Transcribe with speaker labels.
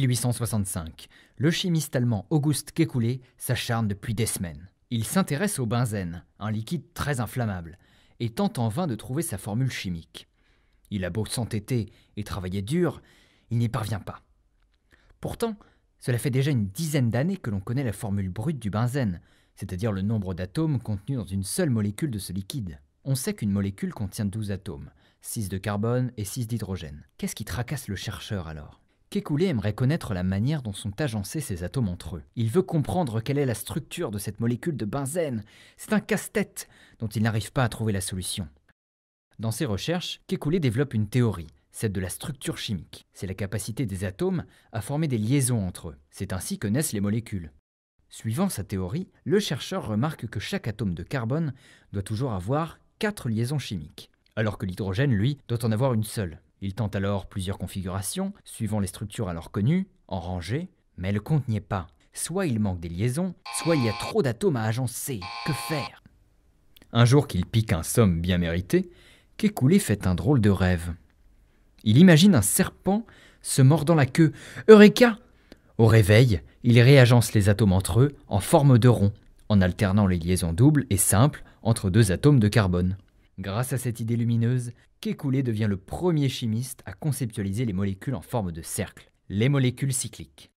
Speaker 1: 1865, le chimiste allemand Auguste Kekulé s'acharne depuis des semaines. Il s'intéresse au benzène, un liquide très inflammable, et tente en vain de trouver sa formule chimique. Il a beau s'entêter et travailler dur, il n'y parvient pas. Pourtant, cela fait déjà une dizaine d'années que l'on connaît la formule brute du benzène, c'est-à-dire le nombre d'atomes contenus dans une seule molécule de ce liquide. On sait qu'une molécule contient 12 atomes, 6 de carbone et 6 d'hydrogène. Qu'est-ce qui tracasse le chercheur alors Kekulé aimerait connaître la manière dont sont agencés ces atomes entre eux. Il veut comprendre quelle est la structure de cette molécule de benzène. C'est un casse-tête dont il n'arrive pas à trouver la solution. Dans ses recherches, Kekulé développe une théorie, celle de la structure chimique. C'est la capacité des atomes à former des liaisons entre eux. C'est ainsi que naissent les molécules. Suivant sa théorie, le chercheur remarque que chaque atome de carbone doit toujours avoir quatre liaisons chimiques, alors que l'hydrogène, lui, doit en avoir une seule. Il tente alors plusieurs configurations, suivant les structures alors connues, en rangée, mais le compte n'y est pas. Soit il manque des liaisons, soit il y a trop d'atomes à agencer. Que faire Un jour qu'il pique un somme bien mérité, Kekulé fait un drôle de rêve. Il imagine un serpent se mordant la queue. Eureka Au réveil, il réagence les atomes entre eux en forme de rond, en alternant les liaisons doubles et simples entre deux atomes de carbone. Grâce à cette idée lumineuse, Kekulé devient le premier chimiste à conceptualiser les molécules en forme de cercle, les molécules cycliques.